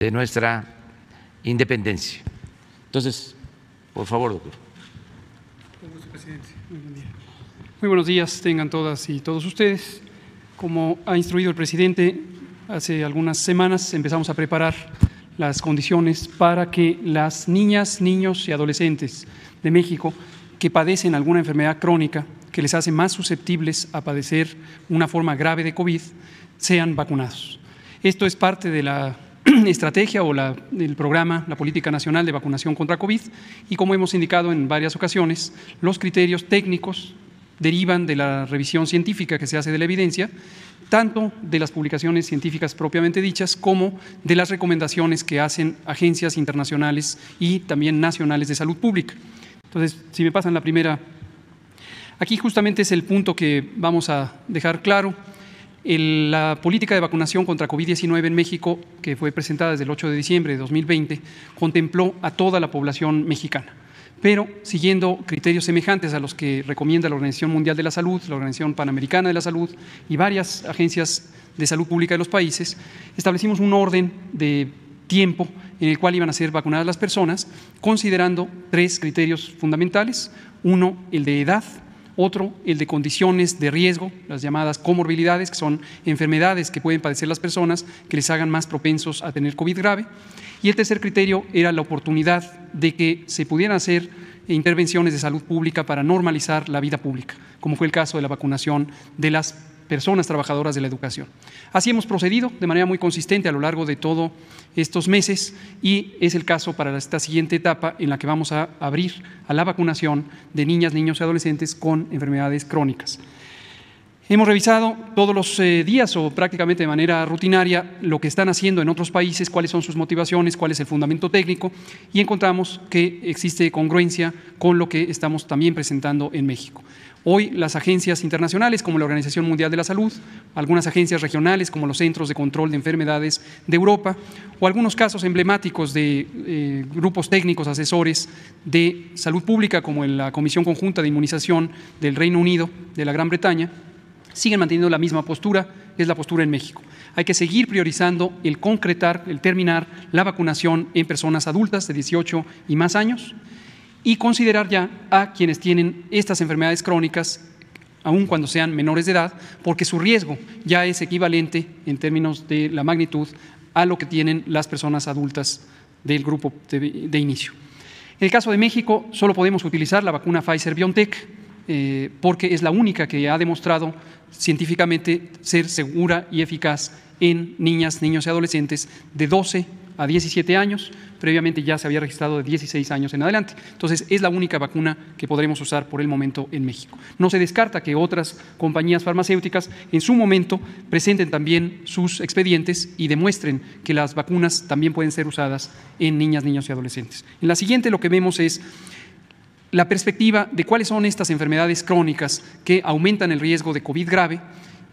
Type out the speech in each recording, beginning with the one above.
de nuestra independencia. Entonces, por favor, doctor. Muy, buenos días, tengan todas y todos ustedes. Como ha instruido el presidente, hace algunas semanas empezamos a preparar las condiciones para que las niñas, niños y adolescentes de México que padecen alguna enfermedad crónica que les hace más susceptibles a padecer una forma grave de COVID sean vacunados. Esto es parte de la estrategia o la, el programa, la política nacional de vacunación contra COVID y como hemos indicado en varias ocasiones, los criterios técnicos derivan de la revisión científica que se hace de la evidencia, tanto de las publicaciones científicas propiamente dichas como de las recomendaciones que hacen agencias internacionales y también nacionales de salud pública. Entonces, si me pasan la primera, aquí justamente es el punto que vamos a dejar claro la política de vacunación contra COVID-19 en México, que fue presentada desde el 8 de diciembre de 2020, contempló a toda la población mexicana pero siguiendo criterios semejantes a los que recomienda la Organización Mundial de la Salud, la Organización Panamericana de la Salud y varias agencias de salud pública de los países, establecimos un orden de tiempo en el cual iban a ser vacunadas las personas, considerando tres criterios fundamentales. Uno, el de edad, otro el de condiciones de riesgo, las llamadas comorbilidades, que son enfermedades que pueden padecer las personas que les hagan más propensos a tener COVID grave. Y el tercer criterio era la oportunidad de que se pudieran hacer intervenciones de salud pública para normalizar la vida pública, como fue el caso de la vacunación de las personas trabajadoras de la educación. Así hemos procedido de manera muy consistente a lo largo de todos estos meses y es el caso para esta siguiente etapa en la que vamos a abrir a la vacunación de niñas, niños y adolescentes con enfermedades crónicas. Hemos revisado todos los eh, días o prácticamente de manera rutinaria lo que están haciendo en otros países, cuáles son sus motivaciones, cuál es el fundamento técnico y encontramos que existe congruencia con lo que estamos también presentando en México. Hoy las agencias internacionales como la Organización Mundial de la Salud, algunas agencias regionales como los Centros de Control de Enfermedades de Europa o algunos casos emblemáticos de eh, grupos técnicos asesores de salud pública como en la Comisión Conjunta de Inmunización del Reino Unido, de la Gran Bretaña, siguen manteniendo la misma postura, es la postura en México. Hay que seguir priorizando el concretar, el terminar la vacunación en personas adultas de 18 y más años y considerar ya a quienes tienen estas enfermedades crónicas, aun cuando sean menores de edad, porque su riesgo ya es equivalente en términos de la magnitud a lo que tienen las personas adultas del grupo de, inicio. En el caso de México, solo podemos utilizar la vacuna Pfizer BioNTech eh, porque es la única que ha demostrado científicamente ser segura y eficaz en niñas, niños y adolescentes de 12 a 17 años, previamente ya se había registrado de 16 años en adelante. Entonces, es la única vacuna que podremos usar por el momento en México. No se descarta que otras compañías farmacéuticas en su momento presenten también sus expedientes y demuestren que las vacunas también pueden ser usadas en niñas, niños y adolescentes. En la siguiente lo que vemos es la perspectiva de cuáles son estas enfermedades crónicas que aumentan el riesgo de COVID grave,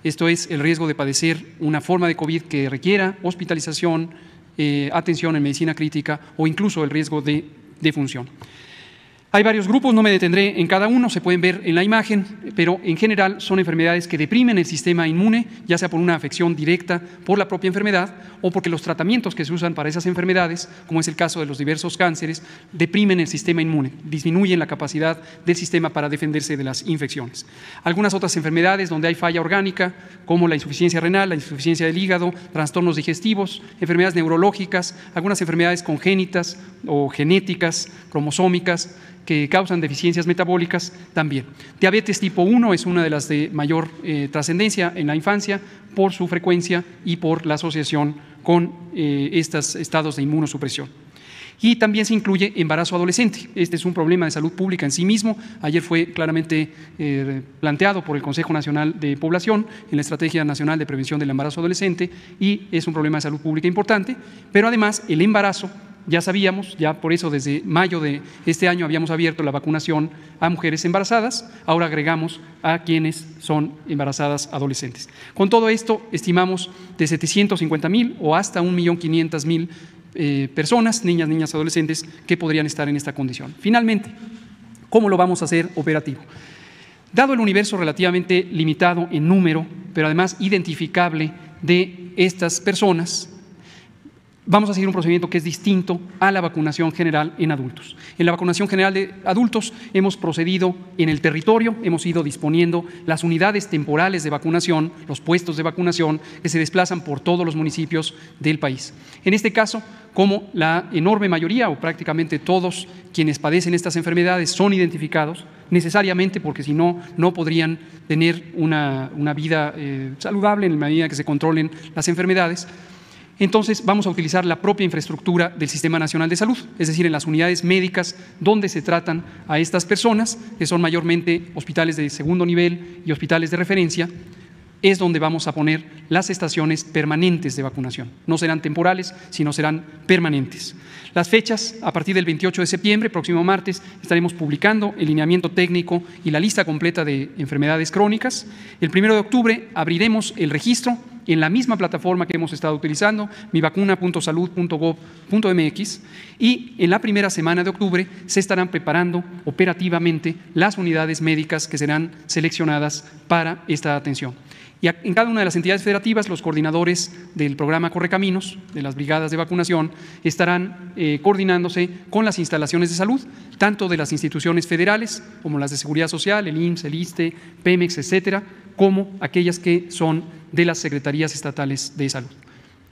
esto es el riesgo de padecer una forma de COVID que requiera hospitalización, eh, atención en medicina crítica o incluso el riesgo de defunción. Hay varios grupos, no me detendré en cada uno, se pueden ver en la imagen, pero en general son enfermedades que deprimen el sistema inmune, ya sea por una afección directa por la propia enfermedad o porque los tratamientos que se usan para esas enfermedades, como es el caso de los diversos cánceres, deprimen el sistema inmune, disminuyen la capacidad del sistema para defenderse de las infecciones. Algunas otras enfermedades donde hay falla orgánica, como la insuficiencia renal, la insuficiencia del hígado, trastornos digestivos, enfermedades neurológicas, algunas enfermedades congénitas o genéticas, cromosómicas, que causan deficiencias metabólicas también. Diabetes tipo 1 es una de las de mayor eh, trascendencia en la infancia por su frecuencia y por la asociación con eh, estos estados de inmunosupresión. Y también se incluye embarazo adolescente. Este es un problema de salud pública en sí mismo. Ayer fue claramente eh, planteado por el Consejo Nacional de Población en la Estrategia Nacional de Prevención del Embarazo Adolescente y es un problema de salud pública importante. Pero además el embarazo ya sabíamos, ya por eso desde mayo de este año habíamos abierto la vacunación a mujeres embarazadas, ahora agregamos a quienes son embarazadas adolescentes. Con todo esto, estimamos de 750 mil o hasta 1.500.000 mil eh, personas, niñas, niñas, adolescentes, que podrían estar en esta condición. Finalmente, ¿cómo lo vamos a hacer operativo? Dado el universo relativamente limitado en número, pero además identificable de estas personas, vamos a seguir un procedimiento que es distinto a la vacunación general en adultos. En la vacunación general de adultos hemos procedido en el territorio, hemos ido disponiendo las unidades temporales de vacunación, los puestos de vacunación que se desplazan por todos los municipios del país. En este caso, como la enorme mayoría o prácticamente todos quienes padecen estas enfermedades son identificados, necesariamente porque si no, no podrían tener una, una vida eh, saludable en la medida que se controlen las enfermedades, entonces vamos a utilizar la propia infraestructura del Sistema Nacional de Salud, es decir, en las unidades médicas donde se tratan a estas personas, que son mayormente hospitales de segundo nivel y hospitales de referencia, es donde vamos a poner las estaciones permanentes de vacunación. No serán temporales, sino serán permanentes. Las fechas, a partir del 28 de septiembre, próximo martes, estaremos publicando el lineamiento técnico y la lista completa de enfermedades crónicas. El 1 de octubre abriremos el registro en la misma plataforma que hemos estado utilizando, mivacuna.salud.gov.mx, y en la primera semana de octubre se estarán preparando operativamente las unidades médicas que serán seleccionadas para esta atención. Y en cada una de las entidades federativas, los coordinadores del programa Correcaminos, de las brigadas de vacunación, estarán eh, coordinándose con las instalaciones de salud, tanto de las instituciones federales como las de seguridad social, el IMSS, el ISTE, Pemex, etcétera, como aquellas que son de las secretarías estatales de salud.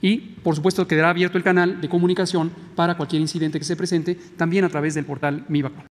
Y, por supuesto, quedará abierto el canal de comunicación para cualquier incidente que se presente, también a través del portal Mi